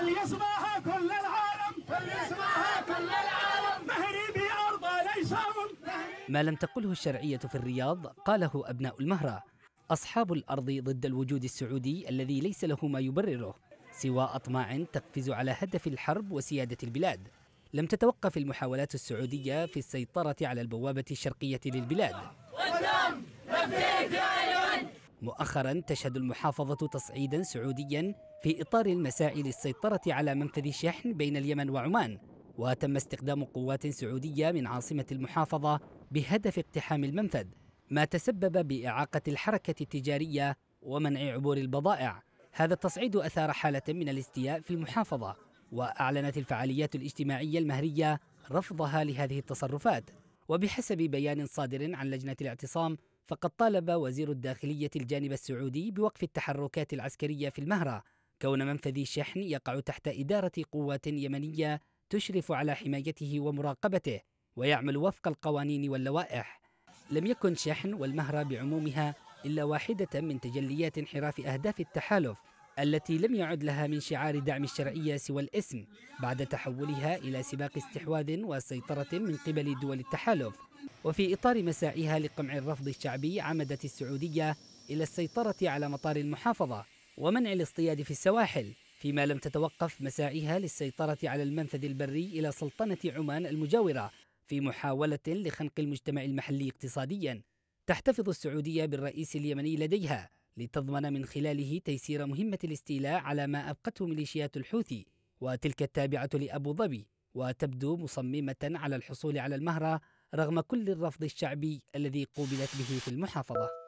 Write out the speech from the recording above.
فليسمعها كل العالم فليسمعها كل العالم مهري بأرض ليس ما لم تقله الشرعية في الرياض قاله أبناء المهرة أصحاب الأرض ضد الوجود السعودي الذي ليس له ما يبرره سوى أطماع تقفز على هدف الحرب وسيادة البلاد لم تتوقف المحاولات السعودية في السيطرة على البوابة الشرقية للبلاد والدم نفيك يا مؤخرا تشهد المحافظة تصعيدا سعوديا في إطار المساعي للسيطرة على منفذ الشحن بين اليمن وعمان وتم استخدام قوات سعودية من عاصمة المحافظة بهدف اقتحام المنفذ ما تسبب بإعاقة الحركة التجارية ومنع عبور البضائع هذا التصعيد أثار حالة من الاستياء في المحافظة وأعلنت الفعاليات الاجتماعية المهرية رفضها لهذه التصرفات وبحسب بيان صادر عن لجنة الاعتصام فقد طالب وزير الداخلية الجانب السعودي بوقف التحركات العسكرية في المهرة كون منفذ الشحن يقع تحت إدارة قوات يمنية تشرف على حمايته ومراقبته ويعمل وفق القوانين واللوائح لم يكن شحن والمهرة بعمومها إلا واحدة من تجليات انحراف أهداف التحالف التي لم يعد لها من شعار دعم الشرعية سوى الاسم بعد تحولها إلى سباق استحواذ وسيطرة من قبل دول التحالف وفي إطار مساعيها لقمع الرفض الشعبي عمدت السعودية إلى السيطرة على مطار المحافظة ومنع الاصطياد في السواحل فيما لم تتوقف مساعيها للسيطرة على المنفذ البري إلى سلطنة عمان المجاورة في محاولة لخنق المجتمع المحلي اقتصاديا تحتفظ السعودية بالرئيس اليمني لديها لتضمن من خلاله تيسير مهمة الاستيلاء على ما أبقته ميليشيات الحوثي وتلك التابعة لأبو ظبي وتبدو مصممة على الحصول على المهرة رغم كل الرفض الشعبي الذي قوبلت به في المحافظه